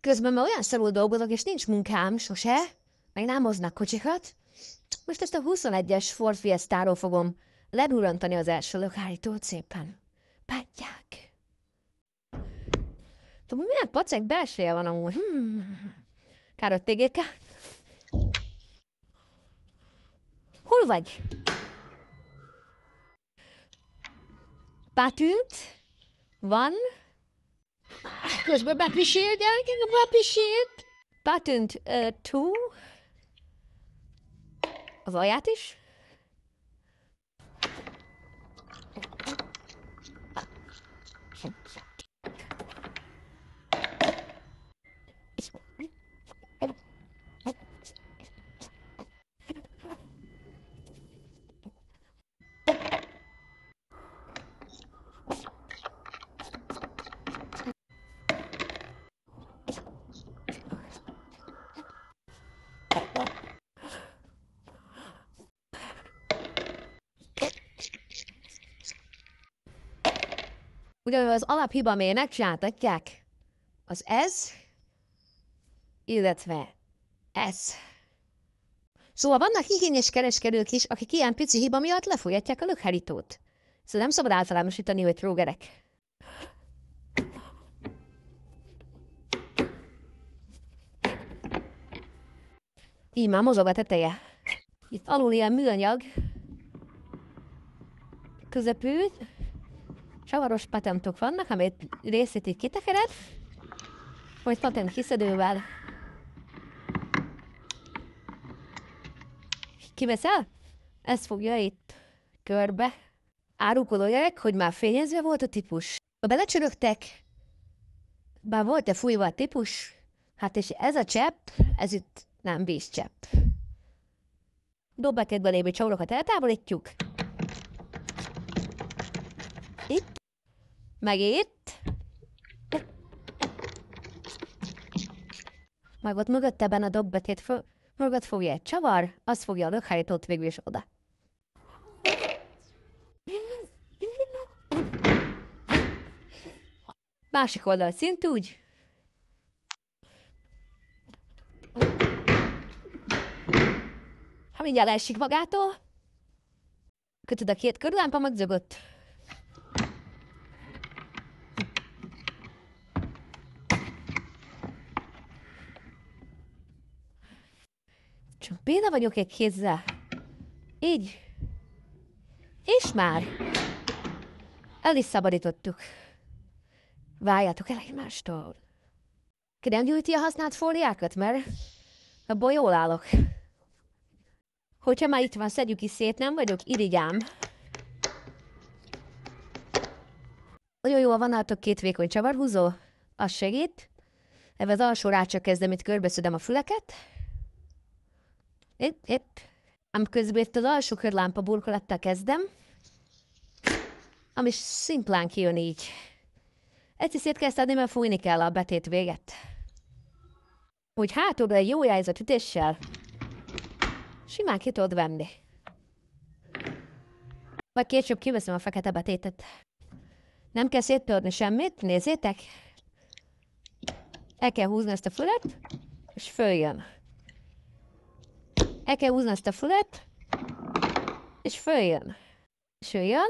Közben már olyan szarul dolgozok, és nincs munkám sose, meg nem hoznak kocsikat. Most ezt a 21-es Ford fiesta fogom lerurantani az első lökhárítót szépen. Pátyák! Tudom, milyen pacek belseje van amúgy. Hmm. Károd TGK? Hol vagy? Patült? Van? Because we're about to share that. About to share. Button uh, two. Voyatisch. Ugyanúgy az alaphiba mérnek csináltatják. Az ez, illetve ez. Szóval vannak igényes kereskedők is, akik ilyen pici hiba miatt lefolyatják a lökherítót. Szóval nem szabad általánosítani, hogy trógerek. Így már mozog a teteje. Itt alul ilyen műanyag. Közepül csavaros patentok vannak, amit részét így kitekered, vagy patent kiszedővel kiveszel, ez fogja itt körbe. Árukolóják, hogy már fényezve volt a típus. Ha belecsörögtek, bár volt-e fújva a típus, hát és ez a csepp, ez itt nem vízcsepp. Dobbeketben lévő csavarokat eltávolítjuk. Itt meg itt. Majd ott mögött ebben a dobbetét föl, mögött fogja egy csavar, az fogja a lökhárítót végül is oda. Másik oldal szint úgy. Ha mindjárt esik magától. Kötöd a két körlámpa, meg zögött. Béna vagyok egy kézzel. Így. És már. El is szabadítottuk. Váljátok el egymástól. Ki nem gyűjti a használt fóliákat, mert abból jól állok. Hogyha már itt van, szedjük is szét, nem vagyok irigyám. Nagyon jó van álltok két vékony csavarhúzó. Az segít. Ebben az alsó rácsa kezdem, itt körbeszedem a füleket. Épp, épp. Ám közben itt az alsó körlámpa burkolattal kezdem, ami szimplán kijön így. Egyszer szét kell adni, mert fújni kell a betét véget. Úgy hátulra egy jó jelzett ütéssel simán ki tudod venni. Majd később kiveszem a fekete betétet. Nem kell széttörni semmit, nézzétek! El kell húzni ezt a fület, és följön el kell húzni ezt a fület, és följön. És ő jön,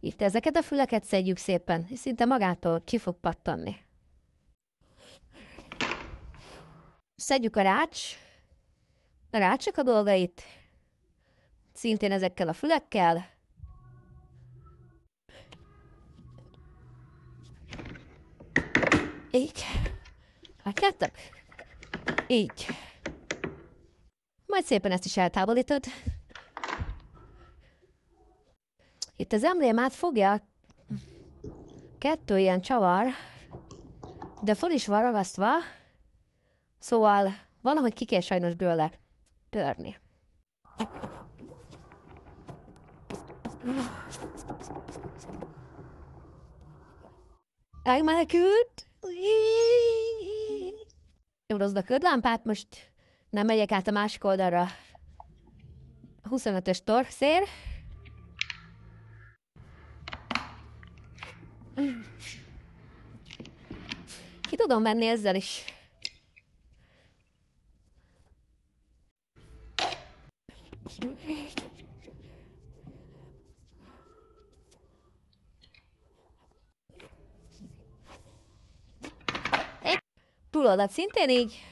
itt ezeket a füleket szedjük szépen, és szinte magától ki fog pattanni. Szedjük a rács, a rácsok a dolgait, szintén ezekkel a fülekkel, Így. Látjátok? Így. Majd szépen ezt is eltávolítod. Itt az emblémát fogja kettő ilyen csavar, de föl is van ragasztva, szóval valahogy ki kell sajnos bőle pörni. Elmenekült! Ugrozd a ködlámpát most nem megyek át a másik oldalra. 25-ös torszér. Ki tudom menni ezzel is. Túloldat szintén így.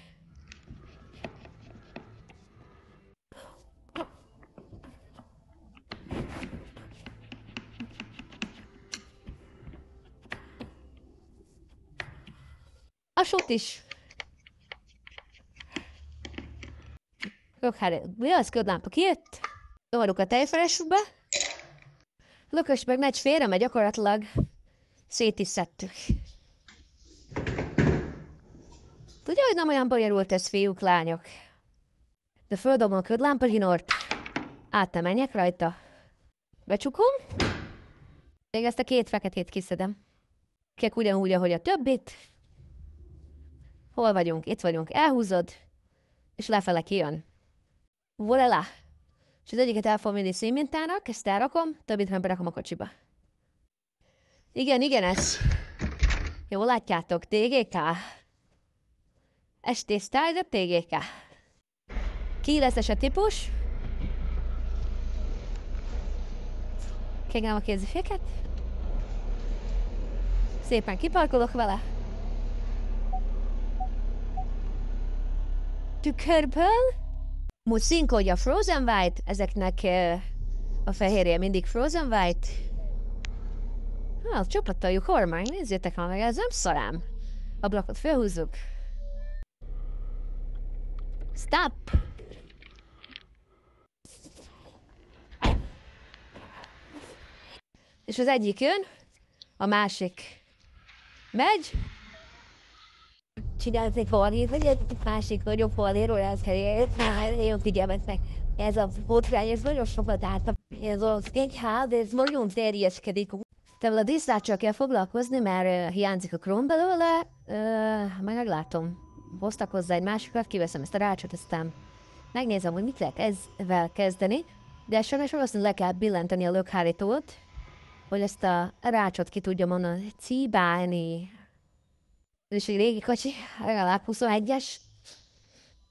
alsót is. Kökhár, mi az? Ködlámpa kijött? Dovarjuk a tejfelesükbe. Lökös meg megy félre, mert gyakorlatilag szét is szedtük. Tudja, hogy nem olyan bonyolult ez, fiúk, lányok? De földobom a ködlámpahinort, át nem menjek rajta. Becsukom, még ezt a két feketét kiszedem. Kek ugyanúgy, ahogy a többit, Hol vagyunk? Itt vagyunk. Elhúzod, és lefele kijön. Volela! És az egyiket el fogom vinni színmintának, ezt elrakom, többit nem berakom a kocsiba. Igen, igen, ez. Jó látjátok, TGK. ST Style, de TGK. Ki lesz a típus? Kengem a kéziféket. Szépen kiparkolok vele. tükörből, hogy a Frozen White, ezeknek a fehérje mindig Frozen White. Ah, csapattaljú kormány, nézzétek már meg, ez nem szarám. Ablakot felhúzzuk. Stop! És az egyik jön, a másik megy, egy valamit, vagy egy másik nagyobb faléről elkerüljét, nagyon figyelmetnek. Ez a botrány, ez nagyon sokat állt Ez az egyház, ez nagyon terjeszkedik. Te a csak kell foglalkozni, mert uh, hiányzik a krón belőle. Uh, majd meglátom. Hoztak hozzá egy másikat, kiveszem ezt a rácsot, aztán megnézem, hogy mit lehet ezzel kezdeni. De sajnos valószínűleg le kell billenteni a lökhárítót, hogy ezt a rácsot ki tudja onnan Cibálni és egy régi kocsi, legalább 21-es.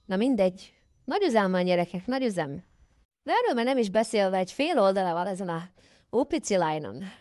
Na mindegy. Nagy üzem van, gyerekek, nagy üzem. De erről már nem is beszélve, egy fél oldala van ezen a upici line